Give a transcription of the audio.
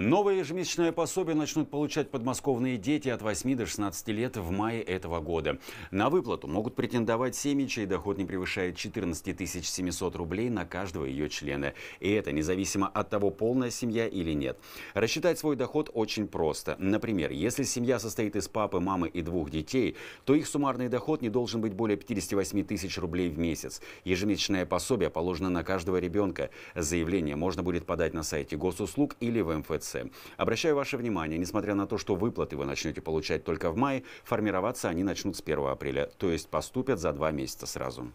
Новое ежемесячное пособие начнут получать подмосковные дети от 8 до 16 лет в мае этого года. На выплату могут претендовать семьи, чей доход не превышает 14 700 рублей на каждого ее члена. И это независимо от того, полная семья или нет. Рассчитать свой доход очень просто. Например, если семья состоит из папы, мамы и двух детей, то их суммарный доход не должен быть более 58 тысяч рублей в месяц. Ежемесячное пособие положено на каждого ребенка. Заявление можно будет подать на сайте госуслуг или в МФЦ инфляции. Обращаю ваше внимание, несмотря на то, что выплаты вы начнете получать только в мае, формироваться они начнут с 1 апреля, то есть поступят за два месяца сразу.